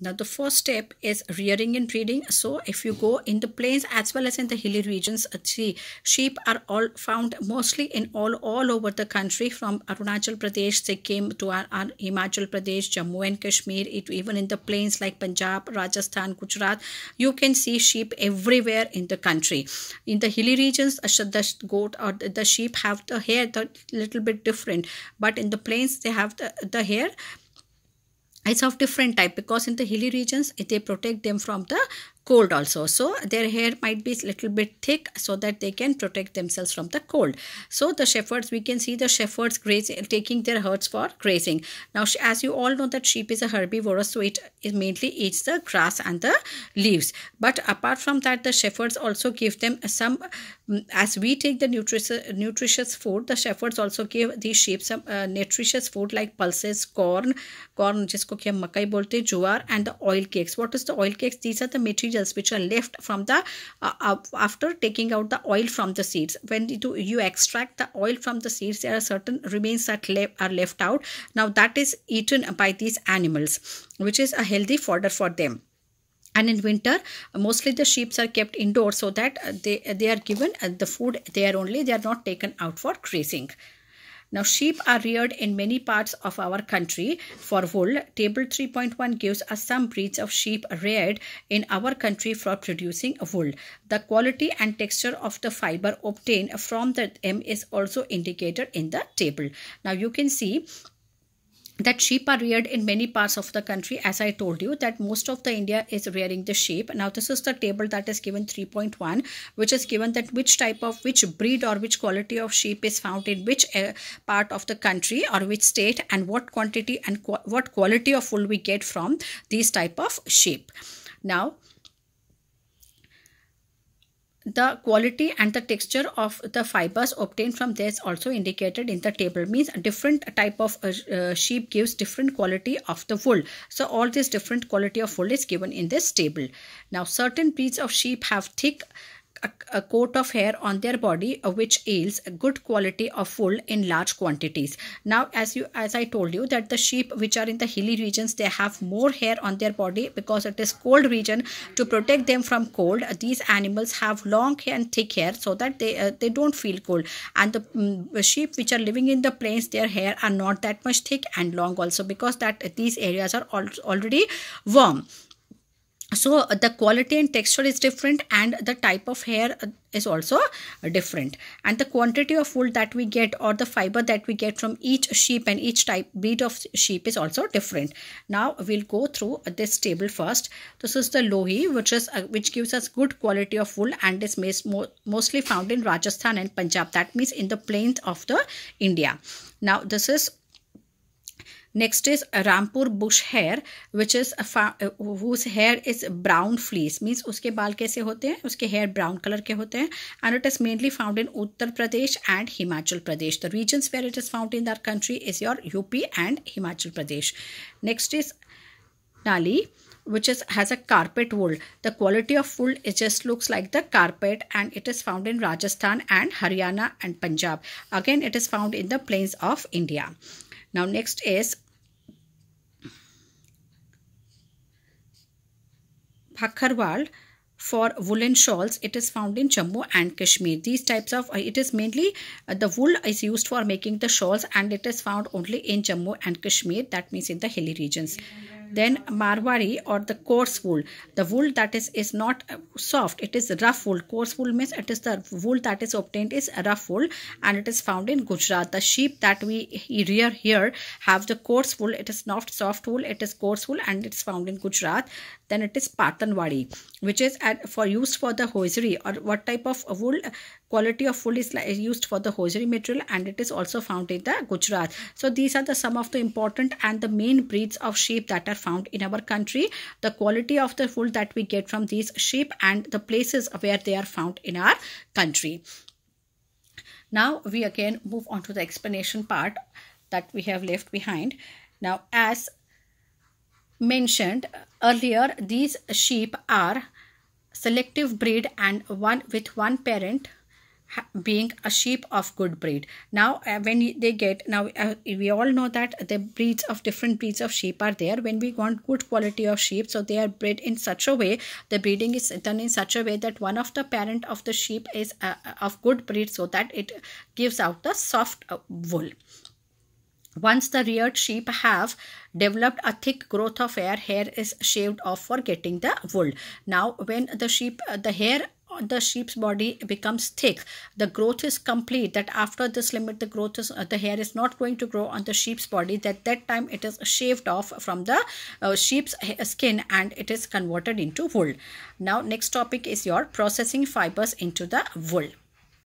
now the first step is rearing and breeding so if you go in the plains as well as in the hilly regions uh, see sheep are all found mostly in all all over the country from arunachal pradesh they came to our, our himachal pradesh jammu and kashmir it, even in the plains like punjab rajasthan gujarat you can see sheep everywhere in the country in the hilly regions uh, the goat or the sheep have the hair a little bit different but in the plains they have the, the hair it's of different type because in the hilly regions they protect them from the cold also so their hair might be little bit thick so that they can protect themselves from the cold so the shepherds we can see the shepherds grazing taking their herds for grazing now as you all know that sheep is a herbivorous so it, mainly eats the grass and the leaves but apart from that the shepherds also give them some mm, as we take the nutritious nutritious food the shepherds also give these sheep some uh, nutritious food like pulses corn corn jisko ki hum makai bolte hai and the oil cakes what is the oil cakes these are the material which are left from the uh, uh, after taking out the oil from the seeds when you, you extract the oil from the seeds there are certain remains that le are left out now that is eaten by these animals which is a healthy fodder for them and in winter mostly the sheep are kept indoors so that uh, they they are given uh, the food there only they are not taken out for grazing now sheep are reared in many parts of our country for wool. Table 3.1 gives us some breeds of sheep reared in our country for producing wool. The quality and texture of the fiber obtained from the them is also indicated in the table. Now you can see that sheep are reared in many parts of the country as i told you that most of the india is rearing the sheep now this is the table that is given 3.1 which is given that which type of which breed or which quality of sheep is found in which eh, part of the country or which state and what quantity and qu what quality of wool we get from these type of sheep now the quality and the texture of the fibers obtained from this also indicated in the table means different type of uh, uh, sheep gives different quality of the wool so all this different quality of wool is given in this table now certain breeds of sheep have thick a, coat of hair on their body uh, which yields a good quality of wool in large quantities now as you as i told you that the sheep which are in the hilly regions they have more hair on their body because it is cold region to protect them from cold these animals have long and thick hair so that they uh, they don't feel cold and the um, sheep which are living in the plains their hair are not that much thick and long also because that these areas are al already warm so uh, the quality and texture is different and the type of hair uh, is also uh, different and the quantity of wool that we get or the fiber that we get from each sheep and each type breed of sheep is also different now we'll go through this table first this is the lohi which is uh, which gives us good quality of wool and is mo mostly found in rajasthan and punjab that means in the plains of the india now this is Next is Rampur bush hair, which is whose hair is brown fleece. Means उसके बाल कैसे होते हैं उसके hair brown color के होते हैं and it is mainly found in Uttar Pradesh and Himachal Pradesh. The regions where it is found in our country is your UP and Himachal Pradesh. Next is Nali which is has a carpet wool the quality of wool it just looks like the carpet and it is found in rajasthan and haryana and punjab again it is found in the plains of india now next is Bhakharwal for woolen shawls it is found in Jammu and Kashmir these types of uh, it is mainly uh, the wool is used for making the shawls and it is found only in Jammu and Kashmir that means in the hilly regions then marwari or the coarse wool. The wool that is, is not soft. It is rough wool. Coarse wool means it is the wool that is obtained is rough wool and it is found in Gujarat. The sheep that we rear here have the coarse wool. It is not soft wool. It is coarse wool and it's found in Gujarat. Then it is Patanwari, which is at, for used for the hosiery or what type of wool quality of wool is used for the hosiery material and it is also found in the Gujarat. So these are the some of the important and the main breeds of sheep that are found in our country, the quality of the wool that we get from these sheep and the places where they are found in our country. Now we again move on to the explanation part that we have left behind. Now as mentioned earlier, these sheep are selective breed and one with one parent being a sheep of good breed now uh, when they get now uh, we all know that the breeds of different breeds of sheep are there when we want good quality of sheep so they are bred in such a way the breeding is done in such a way that one of the parent of the sheep is uh, uh of good breed so that it gives out the soft uh, wool once the reared sheep have developed a thick growth of hair, hair is shaved off for getting the wool. Now, when the sheep, uh, the hair the sheep's body becomes thick the growth is complete that after this limit the growth is uh, the hair is not going to grow on the sheep's body that that time it is shaved off from the uh, sheep's skin and it is converted into wool now next topic is your processing fibers into the wool